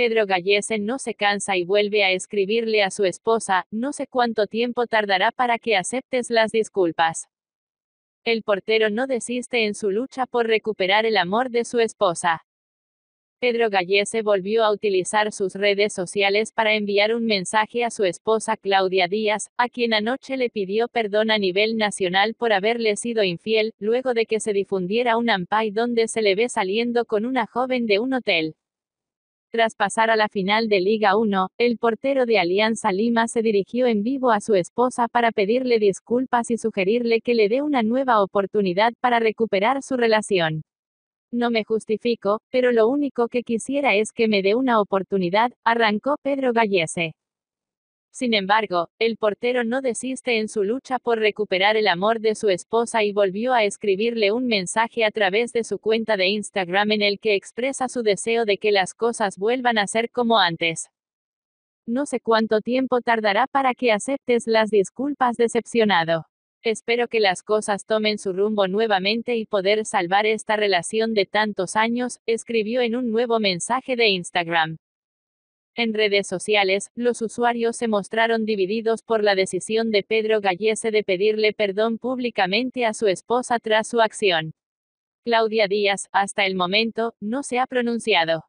Pedro Gallese no se cansa y vuelve a escribirle a su esposa, no sé cuánto tiempo tardará para que aceptes las disculpas. El portero no desiste en su lucha por recuperar el amor de su esposa. Pedro Gallese volvió a utilizar sus redes sociales para enviar un mensaje a su esposa Claudia Díaz, a quien anoche le pidió perdón a nivel nacional por haberle sido infiel, luego de que se difundiera un ampay donde se le ve saliendo con una joven de un hotel. Tras pasar a la final de Liga 1, el portero de Alianza Lima se dirigió en vivo a su esposa para pedirle disculpas y sugerirle que le dé una nueva oportunidad para recuperar su relación. No me justifico, pero lo único que quisiera es que me dé una oportunidad, arrancó Pedro Gallese. Sin embargo, el portero no desiste en su lucha por recuperar el amor de su esposa y volvió a escribirle un mensaje a través de su cuenta de Instagram en el que expresa su deseo de que las cosas vuelvan a ser como antes. No sé cuánto tiempo tardará para que aceptes las disculpas decepcionado. Espero que las cosas tomen su rumbo nuevamente y poder salvar esta relación de tantos años, escribió en un nuevo mensaje de Instagram. En redes sociales, los usuarios se mostraron divididos por la decisión de Pedro Gallese de pedirle perdón públicamente a su esposa tras su acción. Claudia Díaz, hasta el momento, no se ha pronunciado.